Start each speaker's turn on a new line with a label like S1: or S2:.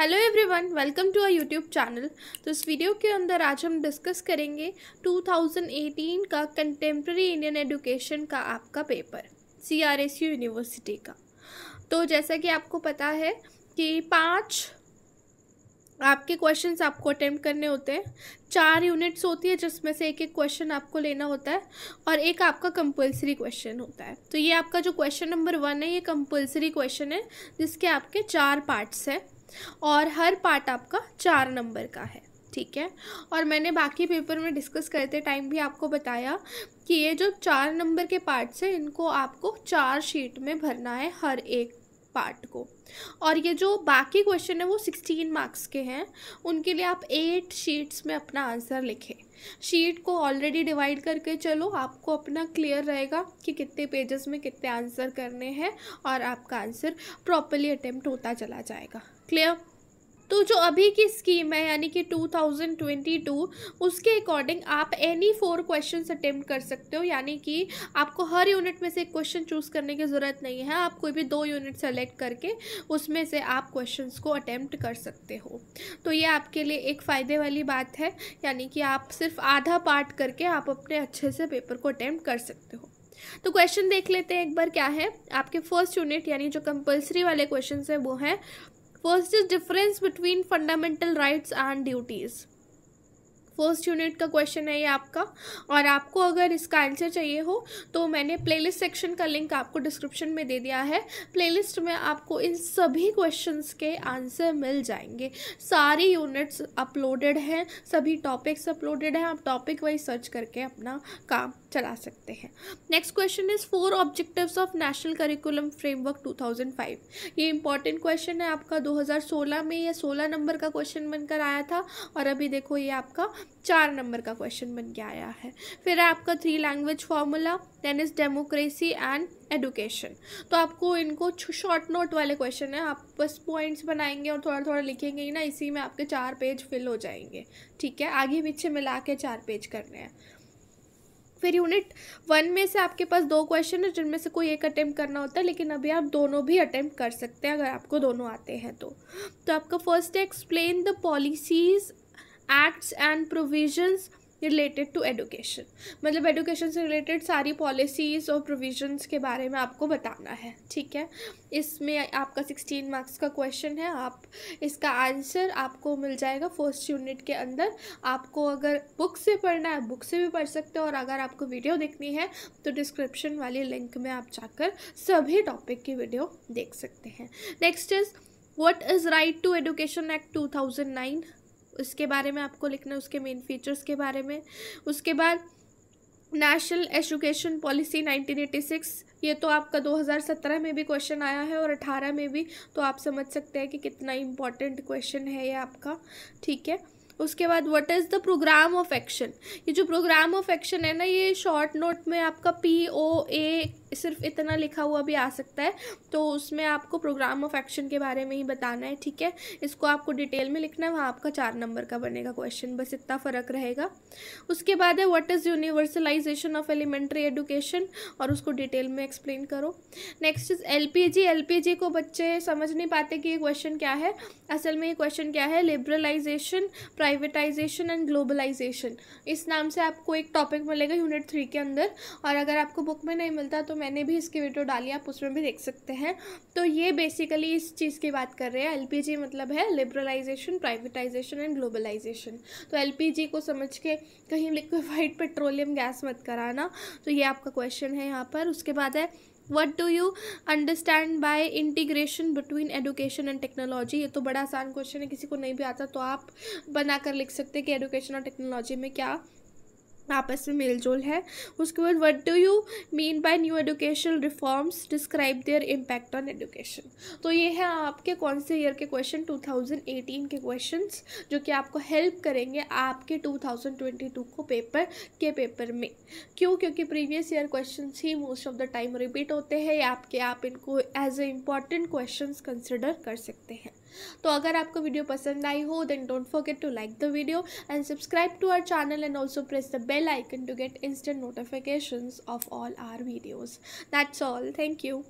S1: Hello everyone welcome to our YouTube channel तो इस video के अंदर आज हम डिस्कस करेंगे 2018 का कंटेम्प्रेरी इंडियन एजुकेशन का आपका paper C R S U university का तो जैसा कि आपको पता है कि पांच आपके क्वेश्चंस आपको अटेम्प्ट करने होते हैं चार यूनिट्स होती है जिसमें से एक एक क्वेश्चन आपको लेना होता है और एक आपका कंपलसरी क्वेश्चन होता है तो ये आपका जो क्वेश्चन नंबर वन है ये कंपलसरी क्वेश्चन है जिसके आपके चार पार्ट्स हैं और हर पार्ट आपका चार नंबर का है ठीक है और मैंने बाकी पेपर में डिस्कस करते टाइम भी आपको बताया कि ये जो चार नंबर के पार्ट्स हैं इनको आपको चार शीट में भरना है हर एक पार्ट को और ये जो बाकी क्वेश्चन है वो सिक्सटीन मार्क्स के हैं उनके लिए आप एट शीट्स में अपना आंसर लिखें शीट को ऑलरेडी डिवाइड करके चलो आपको अपना क्लियर रहेगा कि कितने पेजेस में कितने आंसर करने हैं और आपका आंसर प्रॉपरली अटेम्प्ट होता चला जाएगा क्लियर तो जो अभी की स्कीम है यानी कि 2022 उसके अकॉर्डिंग आप एनी फोर क्वेश्चन अटेम्प्ट कर सकते हो यानी कि आपको हर यूनिट में से एक क्वेश्चन चूज़ करने की ज़रूरत नहीं है आप कोई भी दो यूनिट सेलेक्ट करके उसमें से आप क्वेश्चंस को अटेम्प्ट कर सकते हो तो ये आपके लिए एक फ़ायदे वाली बात है यानी कि आप सिर्फ आधा पार्ट करके आप अपने अच्छे से पेपर को अटैम्प्ट कर सकते हो तो क्वेश्चन देख लेते हैं एक बार क्या है आपके फर्स्ट यूनिट यानी जो कंपलसरी वाले क्वेश्चन हैं वो हैं First is difference between fundamental rights and duties. First unit का क्वेश्चन है ये आपका और आपको अगर इसका आंसर चाहिए हो तो मैंने प्लेलिस्ट सेक्शन का लिंक आपको डिस्क्रिप्शन में दे दिया है प्लेलिस्ट में आपको इन सभी क्वेश्चंस के आंसर मिल जाएंगे सारी यूनिट्स अपलोडेड हैं सभी टॉपिक्स अपलोडेड हैं आप टॉपिक वाइज सर्च करके अपना काम चला सकते हैं next question is four objectives of national curriculum framework 2005 ये इंपॉर्टेंट क्वेश्चन है आपका 2016 में ये 16 नंबर का क्वेश्चन बनकर आया था और अभी देखो ये आपका चार नंबर का क्वेश्चन बन के आया है फिर आपका three language formula then is democracy and education तो आपको इनको शॉर्ट नोट वाले क्वेश्चन है आप बस पॉइंट्स बनाएंगे और थोड़ा थोड़ा लिखेंगे ही ना इसी में आपके चार पेज फिल हो जाएंगे ठीक है आगे पीछे मिला के चार पेज करने हैं फिर यूनिट वन में से आपके पास दो क्वेश्चन है जिनमें से कोई एक अटैम्प्ट करना होता है लेकिन अभी आप दोनों भी अटैम्प्ट कर सकते हैं अगर आपको दोनों आते हैं तो तो आपका फर्स्ट है explain the policies acts and provisions related to education मतलब एडुकेशन से रिलेटेड सारी पॉलिसीज़ और प्रोविजंस के बारे में आपको बताना है ठीक है इसमें आपका सिक्सटीन मार्क्स का क्वेश्चन है आप इसका आंसर आपको मिल जाएगा फर्स्ट यूनिट के अंदर आपको अगर बुक से पढ़ना है बुक से भी पढ़ सकते हो और अगर आपको वीडियो देखनी है तो डिस्क्रिप्शन वाली लिंक में आप जाकर सभी टॉपिक की वीडियो देख सकते हैं next is what is right to education act two thousand nine उसके बारे में आपको लिखना है उसके मेन फीचर्स के बारे में उसके बाद नेशनल एजुकेशन पॉलिसी 1986 ये तो आपका 2017 में भी क्वेश्चन आया है और 18 में भी तो आप समझ सकते हैं कि कितना इम्पोर्टेंट क्वेश्चन है ये आपका ठीक है उसके बाद what is the programme of action ये जो प्रोग्राम ऑफ एक्शन है ना ये शॉर्ट नोट में आपका पी ओ ए सिर्फ इतना लिखा हुआ भी आ सकता है तो उसमें आपको प्रोग्राम ऑफ एक्शन के बारे में ही बताना है ठीक है इसको आपको डिटेल में लिखना है वहाँ आपका चार नंबर का बनेगा क्वेश्चन बस इतना फ़र्क रहेगा उसके बाद है what is universalization of elementary education और उसको डिटेल में एक्सप्लेन करो नेक्स्ट इज़ एल पी को बच्चे समझ नहीं पाते कि ये क्वेश्चन क्या है असल में ये क्वेश्चन क्या है लिबरलाइजेशन प्राइवेटाइजेशन एंड ग्लोबलाइजेशन इस नाम से आपको एक टॉपिक मिलेगा यूनिट थ्री के अंदर और अगर आपको बुक में नहीं मिलता तो मैंने भी इसकी वीडियो डाली आप उसमें भी देख सकते हैं तो ये बेसिकली इस चीज़ की बात कर रहे हैं एलपीजी मतलब है लिबरलाइजेशन प्राइवेटाइजेशन एंड ग्लोबलाइजेशन तो एलपीजी को समझ के कहीं लिक्विफाइड पेट्रोलियम गैस मत कराना तो ये आपका क्वेश्चन है यहाँ पर उसके बाद है what do you understand by integration between education and technology ये तो बड़ा आसान क्वेश्चन है किसी को नहीं भी आता तो आप बना कर लिख सकते हैं कि एडुकेशन और टेक्नोलॉजी में क्या आपस में मेल जोल है उसके बाद what do you mean by new education reforms describe their impact on education तो ये है आपके कौन से ईयर के क्वेश्चन 2018 के क्वेश्चंस जो कि आपको हेल्प करेंगे आपके 2022 को पेपर के पेपर में क्यों क्योंकि प्रीवियस ईयर क्वेश्चन ही most of the time repeat होते हैं या आपके आप इनको as a important question consider कर सकते हैं तो अगर आपको वीडियो पसंद आई हो then don't forget to like the video and subscribe to our channel and also press the bell icon to get instant notification of all our videos that's all thank you